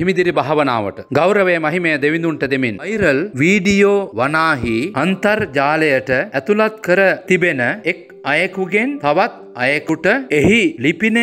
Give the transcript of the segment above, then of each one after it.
හිමිදිරි භාවනාවට ගෞරවය මහිමය දෙවිඳුන්ට දෙමින් අයිරල් වීඩියෝ වනාහි අන්තර්ජාලයට ඇතුළත් කර තිබෙන එක් අයෙකුගෙන් තවත් අයෙකුට එහි ලිපිනය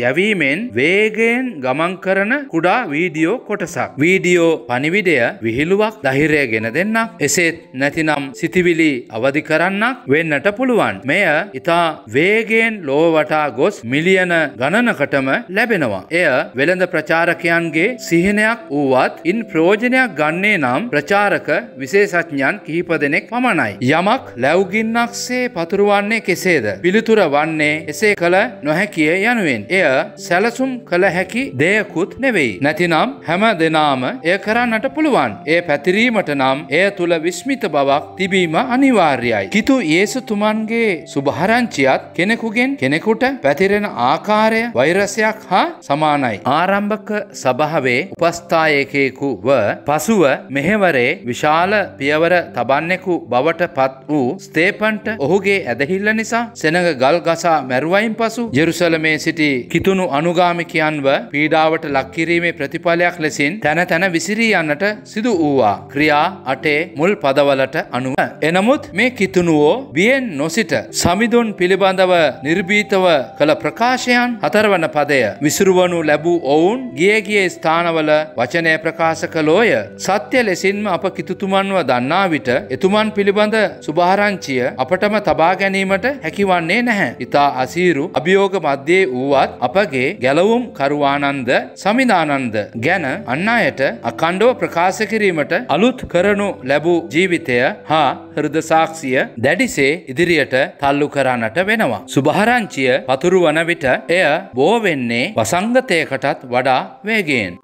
යැවීමෙන් වේගයෙන් ගමන් කරන කුඩා වීඩියෝ කොටසක්. වීඩියෝ පනිවිඩය විහිළුවක් දහිරය ගෙන දෙන්නක් එසේත් නැතිනම් සිතිවිලි අවධි කරන්නක් වෙන්නට පුළුවන්. මෙය ඉතා වේගයෙන් ලෝවටා ගොස් මිලියන ගණනකටම ලැබෙනවා. එය වෙළඳ ප්‍රචාරකයන්ගේ සිහිනයක් වුවත් ඉන් ප්‍රෝජනයක් ගන්නේ නම් ප්‍රචාරක විශේෂඥන් කිහිප දෙනෙක් පමණයි. යමක් ලැව්ගින්නක්සේ පතුරුවන්නේ කෙසේ. කෙසේද. පිළිතුර වන්නේ එසේ කළ නොහැකිය යනුවෙන්. එය සැලසුම් කළ හැකි දෙයකුත් නෙවෙයි. නැතිනම් හැම දෙනාම එය කරන්නට පුළුවන්. ඒ පැතිරීමට නම් එය තුළ විශ්මිත බවක් තිබීම අනිවාර්යයි. කිතු ඒසු තුමන්ගේ සුභහරංචියත් කෙනෙකුගෙන් කෙනෙකුට පැතිරෙන ආකාරය වෛරසයක් හා සමානයි. ආරම්භක සභාවේ උපස්ථායකයෙකු ව පසුව මෙහෙවරේ විශාල පියවර තබන්නෙකු බවට පත් වූ ස්තේපන්ට ඔහුගේ ඇදහිල්ලනි නිසා සෙනඟ ගල් ගසා මැරුවයින් පසු ජෙරුසලමේ සිටි කිතුුණු අනුගාමිකයන්ව පීඩාවට ලක්කිරීමේ ප්‍රතිඵලයක් ලෙසින් තැන තැන විසිරී යන්නට සිදු වූවා. ක්‍රියා අටේ මුල් පදවලට අනුව. එනමුත් මේ කිතුුණුවෝ වියෙන් නොසිට සමිඳුන් පිළිබඳව නිර්භීතව කළ ප්‍රකාශයන් හතරවන පදය විසුරුවනු ලැබූ ඔවුන් ගියගිය ස්ථානවල වචනය ප්‍රකාශ කළෝය සත්‍ය ලෙසින්ම අප කිතුතුමන්ව දන්නා විට එතුමන් පිළිබඳ සුභාරංචිය අපටම තබා ගැනීමට හැකිවන්නේ නැහැ. ඉතා අසීරු අභියෝග මධ්‍යයේ වූවත් අපගේ ගැලවුම් කරුවානන්ද සමිධානන්ද ගැන අන්න අයට අකණ්ඩව ප්‍රකාශ කිරීමට අලුත් කරනු ලැබූ ජීවිතය හා හෘද සාක්ෂිය දැඩිසේ ඉදිරියට තල්ලු කරන්නට වෙනවා. සුභහරංචිය පතුරු වන විට එය බෝවෙන්නේ වසංගතයකටත් වඩා වේගයෙන්.